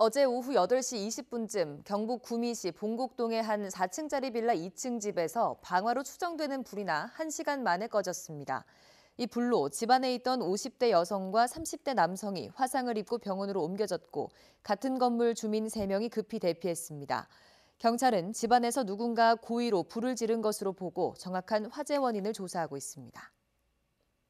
어제 오후 8시 20분쯤 경북 구미시 봉곡동의 한 4층짜리 빌라 2층 집에서 방화로 추정되는 불이 나 1시간 만에 꺼졌습니다. 이 불로 집안에 있던 50대 여성과 30대 남성이 화상을 입고 병원으로 옮겨졌고 같은 건물 주민 3명이 급히 대피했습니다. 경찰은 집안에서 누군가 고의로 불을 지른 것으로 보고 정확한 화재 원인을 조사하고 있습니다.